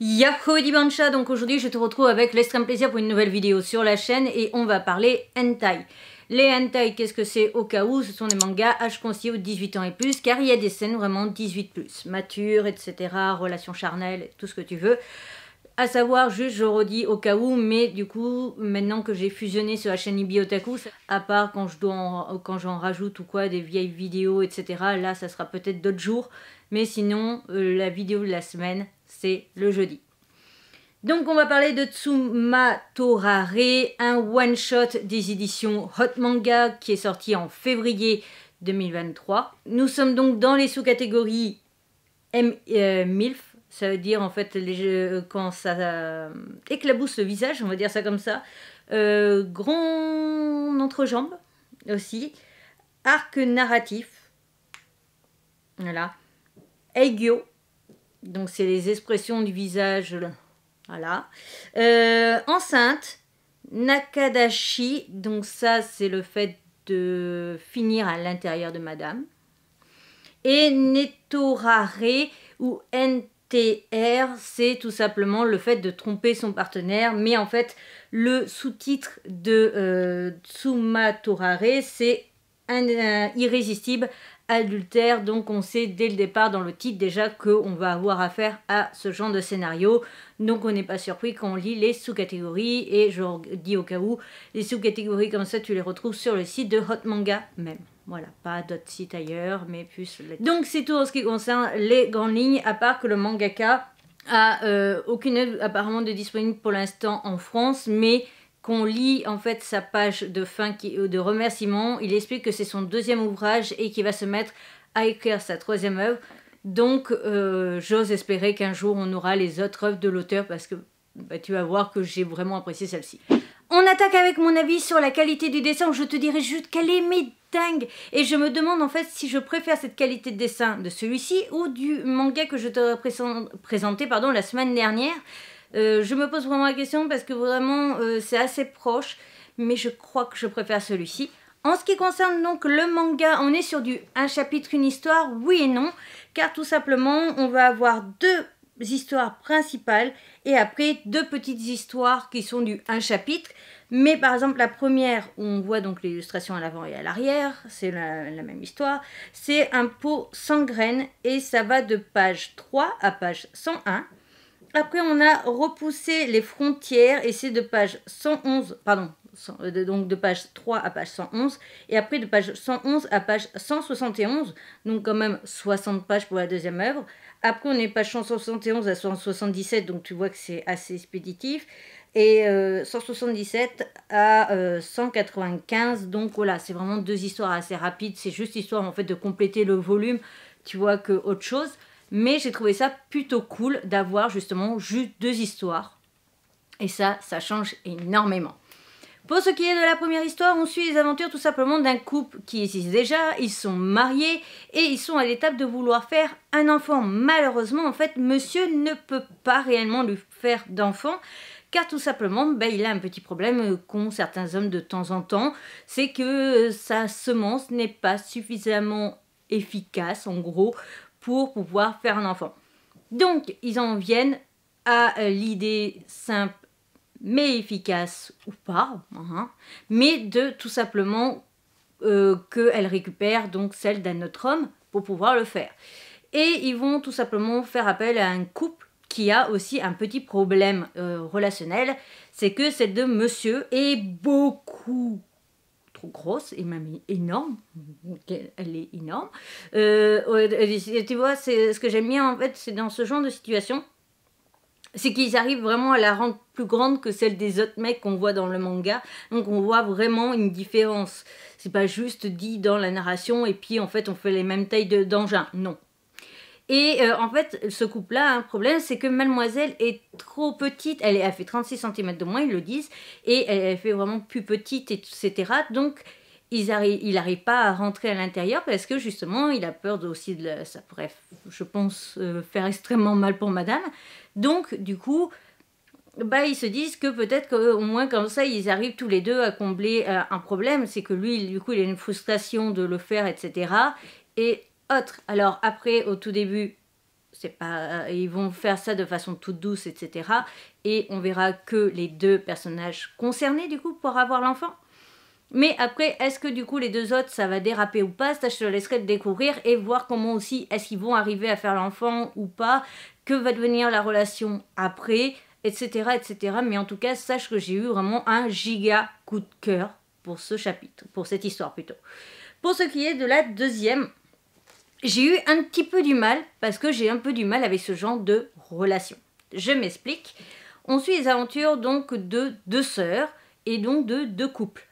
Yahoo Bansha! donc aujourd'hui je te retrouve avec l'extrême plaisir pour une nouvelle vidéo sur la chaîne et on va parler hentai. Les hentai, qu'est-ce que c'est au cas où Ce sont des mangas âge conseillé aux 18 ans et plus car il y a des scènes vraiment 18 plus, mature, etc., relations charnelles, tout ce que tu veux. À savoir, juste je redis au cas où, mais du coup, maintenant que j'ai fusionné sur la chaîne Ibiotaku, à part quand je quand j'en rajoute ou quoi, des vieilles vidéos, etc., là ça sera peut-être d'autres jours, mais sinon, euh, la vidéo de la semaine, c'est le jeudi. Donc on va parler de Tsuma un one-shot des éditions Hot Manga qui est sorti en février 2023. Nous sommes donc dans les sous-catégories M euh, MILF, ça veut dire en fait euh, quand ça euh, éclabousse le visage, on va dire ça comme ça. grand entrejambe aussi, arc narratif, voilà, Eigyo, donc c'est les expressions du visage. Voilà. Euh, enceinte, Nakadashi, donc ça c'est le fait de finir à l'intérieur de madame. Et Netorare ou NTR, c'est tout simplement le fait de tromper son partenaire, mais en fait le sous-titre de euh, Tsumatorare, c'est irrésistible adultère. Donc on sait dès le départ dans le titre déjà qu'on va avoir affaire à ce genre de scénario. Donc on n'est pas surpris quand on lit les sous-catégories. Et je dis au cas où, les sous-catégories comme ça, tu les retrouves sur le site de Hot Manga même. Voilà, pas d'autres sites ailleurs, mais plus... Donc c'est tout en ce qui concerne les grandes lignes, à part que le mangaka a euh, aucune apparemment de disponible pour l'instant en France, mais qu'on lit en fait sa page de fin euh, de remerciement il explique que c'est son deuxième ouvrage et qu'il va se mettre à écrire sa troisième œuvre. Donc euh, j'ose espérer qu'un jour on aura les autres œuvres de l'auteur parce que bah, tu vas voir que j'ai vraiment apprécié celle-ci. On attaque avec mon avis sur la qualité du dessin. Je te dirai juste qu'elle est dingue. Et je me demande en fait si je préfère cette qualité de dessin de celui-ci ou du manga que je t'aurais présenté pardon, la semaine dernière. Euh, je me pose vraiment la question parce que vraiment euh, c'est assez proche, mais je crois que je préfère celui-ci. En ce qui concerne donc le manga, on est sur du un chapitre, une histoire, oui et non, car tout simplement on va avoir deux histoires principales et après deux petites histoires qui sont du un chapitre. Mais par exemple la première où on voit donc l'illustration à l'avant et à l'arrière, c'est la, la, même histoire, c'est un pot sans graines et ça va de page 3 à page 101. Après, on a repoussé les frontières et c'est de page 111, pardon, euh, donc de page 3 à page 111, et après de page 111 à page 171, donc quand même 60 pages pour la deuxième œuvre. Après, on est page 171 à 177, donc tu vois que c'est assez expéditif, et 177 euh, à 195, euh, donc voilà, c'est vraiment deux histoires assez rapides, c'est juste histoire en fait de compléter le volume, tu vois, que autre chose. Mais j'ai trouvé ça plutôt cool d'avoir justement juste deux histoires. Et ça, ça change énormément. Pour ce qui est de la première histoire, on suit les aventures tout simplement d'un couple qui existe déjà, ils sont mariés et ils sont à l'étape de vouloir faire un enfant. Malheureusement, en fait, monsieur ne peut pas réellement lui faire d'enfant car tout simplement, ben, il a un petit problème qu'ont certains hommes de temps en temps, c'est que euh, sa semence n'est pas suffisamment efficace en gros pour pouvoir faire un enfant. Donc, ils en viennent à euh, l'idée simple mais efficace ou pas, hein, mais de tout simplement euh, qu'elle récupère donc celle d'un autre homme pour pouvoir le faire. Et ils vont tout simplement faire appel à un couple qui a aussi un petit problème euh, relationnel, c'est que celle de monsieur est beaucoup grosse et même énorme. Elle est énorme. Euh, tu vois, c'est ce que j'aime bien en fait, c'est dans ce genre de situation, c'est qu'ils arrivent vraiment à la rendre plus grande que celle des autres mecs qu'on voit dans le manga. Donc on voit vraiment une différence. C'est pas juste dit dans la narration et puis en fait on fait les mêmes tailles d'engins. Non, et euh, en fait, ce couple-là un problème, c'est que mademoiselle est trop petite. Elle, elle fait 36 cm de moins, ils le disent. Et elle, fait vraiment plus petite, etc. Donc, il n'arrive pas à rentrer à l'intérieur parce que justement, il a peur aussi de... ça pourrait, je pense, euh, faire extrêmement mal pour madame. Donc, du coup, bah, ils se disent que peut-être qu'au moins comme ça, ils arrivent tous les deux à combler euh, un problème. C'est que lui, du coup, il a une frustration de le faire, etc. Et alors après, au tout début, c'est pas, euh, ils vont faire ça de façon toute douce, etc. Et on verra que les deux personnages concernés, du coup, pour avoir l'enfant. Mais après, est-ce que du coup les deux autres, ça va déraper ou pas Ça, je te laisserai découvrir et voir comment aussi, est-ce qu'ils vont arriver à faire l'enfant ou pas Que va devenir la relation après Etc. etc. Mais en tout cas, sache que j'ai eu vraiment un giga coup de cœur pour ce chapitre, pour cette histoire plutôt. Pour ce qui est de la deuxième, j'ai eu un petit peu du mal parce que j'ai un peu du mal avec ce genre de relation. Je m'explique. On suit les aventures donc de deux sœurs et donc de deux couples.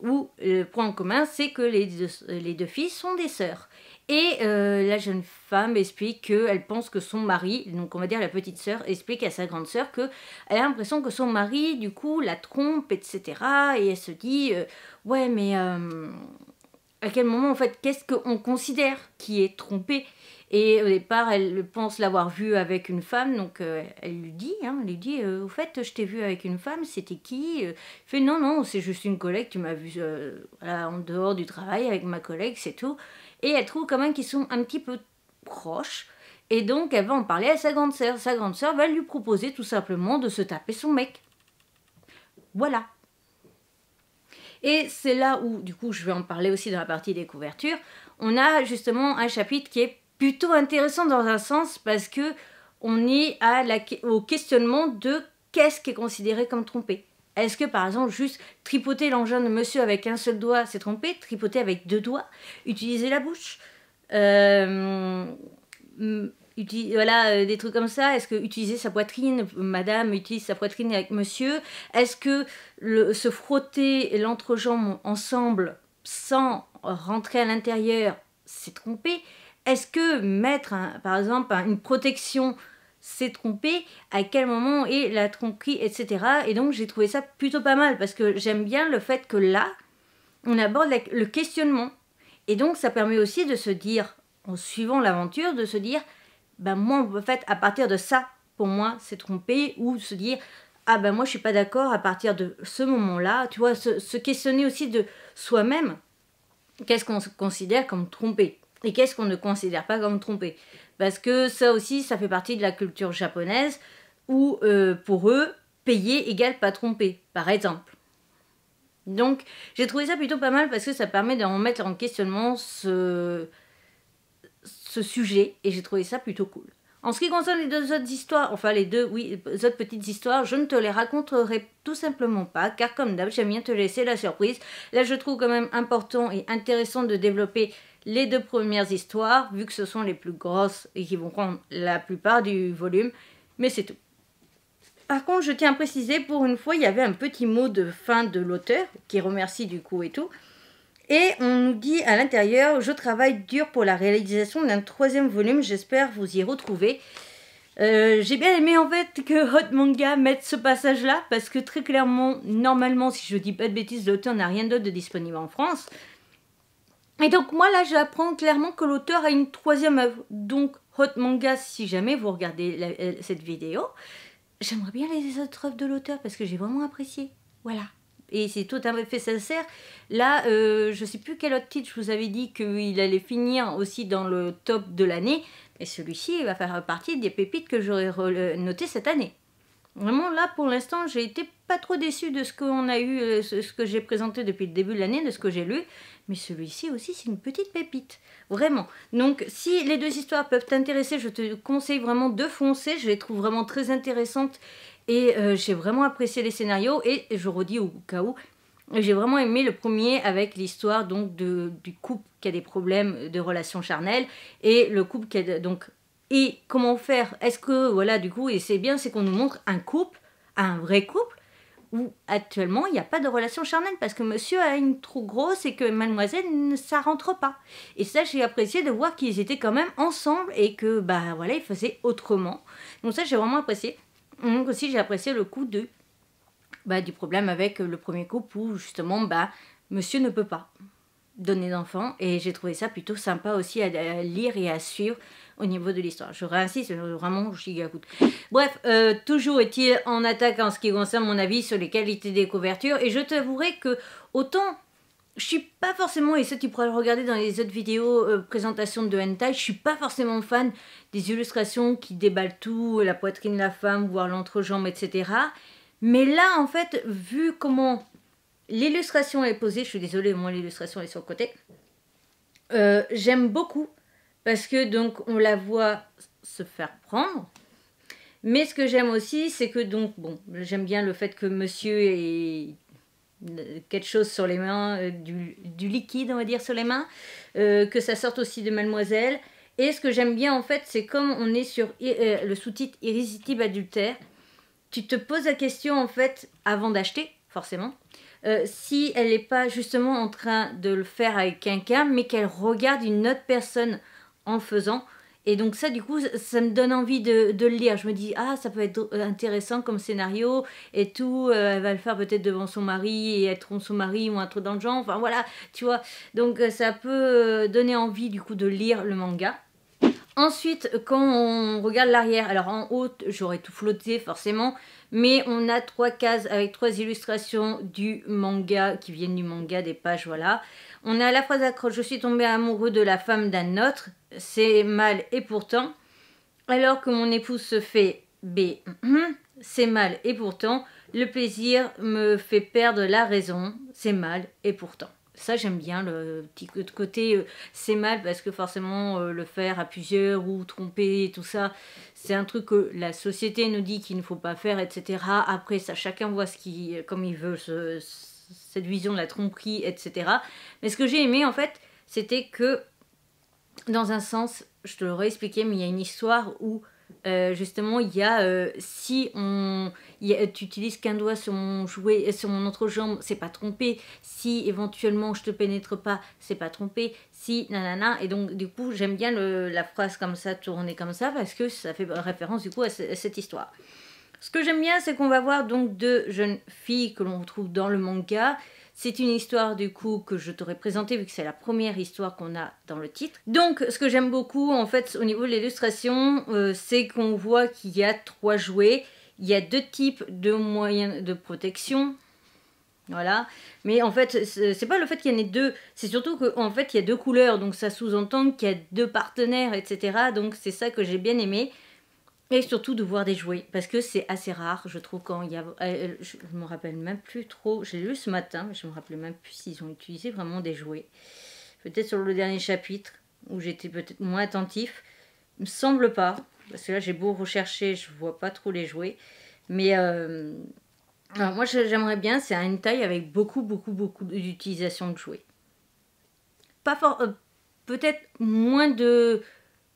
Où euh, le point en commun, c'est que les deux, les deux, filles sont des sœurs. Et euh, la jeune femme explique qu'elle pense que son mari, donc on va dire la petite sœur, explique à sa grande sœur qu'elle a l'impression que son mari, du coup, la trompe, etc. Et elle se dit, euh, ouais, mais à quel moment en fait qu'est-ce qu'on considère qui est trompé et au départ elle pense l'avoir vu avec une femme donc euh, elle lui dit hein, elle lui dit euh, au fait je t'ai vu avec une femme c'était qui euh, fait non non c'est juste une collègue tu m'as vu là en dehors du travail avec ma collègue c'est tout et elle trouve quand même qu'ils sont un petit peu proches et donc elle va en parler à sa grande sœur sa grande sœur va lui proposer tout simplement de se taper son mec voilà et c'est là où, du coup, je vais en parler aussi dans la partie des couvertures, on a justement un chapitre qui est plutôt intéressant dans un sens parce que on est à au questionnement de qu'est-ce qui est considéré comme trompé. Est-ce que par exemple juste tripoter l'engin de monsieur avec un seul doigt, c'est trompé Tripoter avec deux doigts Utiliser la bouche euh, voilà, euh, des trucs comme ça. Est-ce que utiliser sa poitrine, madame utilise sa poitrine avec monsieur Est-ce que se frotter l'entrejambe ensemble sans rentrer à l'intérieur, c'est tromper Est-ce que mettre, par exemple, une protection c'est tromper à quel moment est la tromperie, etc. Et donc j'ai trouvé ça plutôt pas mal parce que j'aime bien le fait que là, on aborde le questionnement. Et donc ça permet aussi de se dire, en suivant l'aventure, de se dire, ben moi, en fait, à partir de ça, pour moi, c'est tromper ou se dire ah ben moi je suis pas d'accord à partir de ce moment-là, tu vois, se, questionner aussi de soi-même, qu'est-ce qu'on considère comme trompé et qu'est-ce qu'on ne considère pas comme trompé, parce que ça aussi ça fait partie de la culture japonaise où euh, pour eux payer égale pas tromper, par exemple. Donc j'ai trouvé ça plutôt pas mal parce que ça permet de remettre en questionnement ce sujet et j'ai trouvé ça plutôt cool. En ce qui concerne les deux autres histoires, enfin les deux, oui, les autres petites histoires, je ne te les raconterai tout simplement pas, car comme d'hab, j'aime bien te laisser la surprise. Là, je trouve quand même important et intéressant de développer les deux premières histoires, vu que ce sont les plus grosses et qui vont prendre la plupart du volume, mais c'est tout. Par contre, je tiens à préciser, pour une fois, il y avait un petit mot de fin de l'auteur, qui remercie du coup et tout. Et on nous dit à l'intérieur, je travaille dur pour la réalisation d'un troisième volume, j'espère vous y retrouver. Euh, j'ai bien aimé en fait que Hot Manga mette ce passage là parce que très clairement, normalement, si je dis pas de bêtises, l'auteur n'a rien d'autre de disponible en France. Et donc moi là, j'apprends clairement que l'auteur a une troisième œuvre. Donc Hot Manga, si jamais vous regardez euh, cette vidéo, j'aimerais bien les autres œuvres de l'auteur parce que j'ai vraiment apprécié. Voilà et c'est tout à fait sincère. Là, euh, je ne sais plus quel autre titre je vous avais dit qu'il allait finir aussi dans le top de l'année. Et celui-ci, va faire partie des pépites que j'aurais notées cette année. Vraiment, là, pour l'instant, j'ai été pas trop déçue de ce qu'on a eu, euh, ce que j'ai présenté depuis le début de l'année, de ce que j'ai lu. Mais celui-ci aussi, c'est une petite pépite. Vraiment. Donc, si les deux histoires peuvent t'intéresser, je te conseille vraiment de foncer. Je les trouve vraiment très intéressantes et euh, j'ai vraiment apprécié les scénarios. Et je redis au cas où, j'ai vraiment aimé le premier avec l'histoire donc de, du couple qui a des problèmes de relations charnelles et le couple qui a donc et comment faire Est-ce que voilà du coup et c'est bien c'est qu'on nous montre un couple, un vrai couple où actuellement il n'y a pas de relations charnelles parce que monsieur a une trou grosse et que mademoiselle ne ça rentre pas. Et ça j'ai apprécié de voir qu'ils étaient quand même ensemble et que bah voilà ils faisaient autrement. Donc ça j'ai vraiment apprécié. Donc aussi j'ai apprécié le coup de, bah, du problème avec le premier couple où justement bah, monsieur ne peut pas donner d'enfant. et j'ai trouvé ça plutôt sympa aussi à, lire et à suivre au niveau de l'histoire. Je réinsiste, euh, vraiment suis coûte. Bref, euh, toujours est-il en attaque en ce qui concerne mon avis sur les qualités des couvertures et je t'avouerai que autant je suis pas forcément, et ça tu pourras le regarder dans les autres vidéos présentation euh, présentations de hentai, je suis pas forcément fan des illustrations qui déballent tout, la poitrine, de la femme, voire l'entrejambe, etc. Mais là, en fait, vu comment l'illustration est posée, je suis désolée, moi l'illustration est sur le côté, euh, j'aime beaucoup parce que donc on la voit se faire prendre. Mais ce que j'aime aussi, c'est que donc, bon, j'aime bien le fait que monsieur est euh, quelque chose sur les mains, euh, du, liquide, on va dire, sur les mains, euh, que ça sorte aussi de Mademoiselle. Et ce que j'aime bien, en fait, c'est comme on est sur le sous-titre Irrésistible adultère, tu te poses la question, en fait, avant d'acheter, forcément, si elle n'est pas justement en train de le faire avec quelqu'un, mais qu'elle regarde une autre personne en faisant. Et donc ça, du coup, ça, me donne envie de, le lire. Je me dis, ah, ça peut être intéressant comme scénario et tout. Euh, elle va le faire peut-être devant son mari et être trompe son mari ou un truc dans le genre. Enfin voilà, tu vois. Donc euh, ça peut euh, donner envie, du coup, de lire le manga. Ensuite, quand on regarde l'arrière, alors en haut, j'aurais tout flotté forcément, mais on a trois cases avec trois illustrations du manga, qui viennent du manga, des pages, voilà. On a la phrase accroche, je suis tombé amoureux de la femme d'un autre, c'est mal et pourtant, alors que mon épouse se fait B, c'est mal et pourtant, le plaisir me fait perdre la raison, c'est mal et pourtant ça j'aime bien le petit côté euh, c'est mal parce que forcément euh, le faire à plusieurs ou tromper tout ça c'est un truc que la société nous dit qu'il ne faut pas faire etc après ça chacun voit ce qui comme il veut cette vision de la tromperie etc mais ce que j'ai aimé en fait c'était que dans un sens je te l'aurais expliqué mais il y a une histoire où euh, justement, il y a euh, si on, tu utilises qu'un doigt sur mon jouet, euh, sur mon jambe c'est pas trompé. Si éventuellement je te pénètre pas, c'est pas trompé. Si nanana. Et donc du coup, j'aime bien la phrase comme ça tournée comme ça parce que ça fait référence du coup à, à cette histoire. Ce que j'aime bien, c'est qu'on va voir donc deux jeunes filles que l'on retrouve dans le manga c'est une histoire du coup que je t'aurais présentée vu que c'est la première histoire qu'on a dans le titre. Donc ce que j'aime beaucoup en fait au niveau de l'illustration, euh, c'est qu'on voit qu'il y a trois jouets. Il y a deux types de moyens de protection. Voilà, mais en fait, c'est pas le fait qu'il y en ait deux, c'est surtout qu'en fait il y a deux couleurs, donc ça sous-entend qu'il y a deux partenaires, etc. Donc c'est ça que j'ai bien aimé. Et surtout de voir des jouets, parce que c'est assez rare, je trouve, quand il y a... Euh, je ne me rappelle même plus trop, j'ai lu ce matin, mais je ne me rappelle même plus s'ils ont utilisé vraiment des jouets. Peut-être sur le dernier chapitre, où j'étais peut-être moins attentif, il me semble pas, parce que là j'ai beau rechercher, je vois pas trop les jouets, mais... Euh, alors moi j'aimerais bien, c'est une taille avec beaucoup, beaucoup, beaucoup d'utilisation de jouets. Pas fort... Euh, peut-être moins de,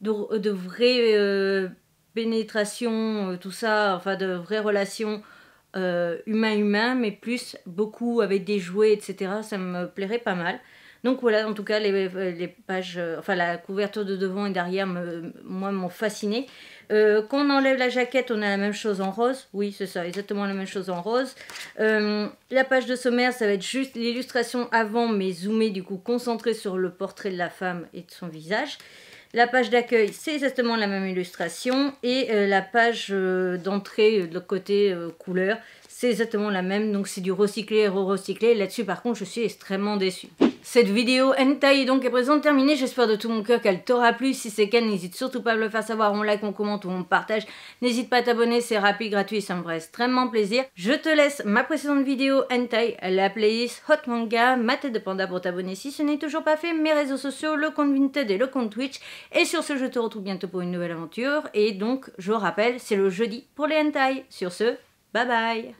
de, de vrais pénétration, euh, tout ça, enfin de vraies relations euh, humain-humain, mais plus beaucoup avec des jouets, etc. Ça me plairait pas mal. Donc voilà, en tout cas, les, euh, pages, enfin la couverture de devant et derrière, moi, m'ont fasciné. Euh, quand on enlève la jaquette, on a la même chose en rose. Oui, c'est ça, exactement la même chose en rose. la page de sommaire, ça va être juste l'illustration avant, mais zoomée, du coup, concentrée sur le portrait de la femme et de son visage. La page d'accueil, c'est exactement la même illustration. Et euh, la page euh, d'entrée, euh, de côté couleur, c'est exactement la même. Donc c'est du recyclé et re-recyclé. Là-dessus, par contre, je suis extrêmement déçue. Cette vidéo hentai est donc à présent terminée. J'espère de tout mon cœur qu'elle t'aura plu. Si c'est qu'elle, n'hésite surtout pas à me le faire savoir. On like, on commente ou on partage. N'hésite pas à t'abonner, c'est rapide, gratuit, ça me ferait extrêmement plaisir. Je te laisse ma précédente vidéo hentai, la playlist Hot Manga, ma tête de panda pour t'abonner si ce n'est toujours pas fait, mes réseaux sociaux, le compte Vinted et le compte Twitch. Et sur ce, je te retrouve bientôt pour une nouvelle aventure. Et donc, je rappelle, c'est le jeudi pour les hentai. Sur ce, bye bye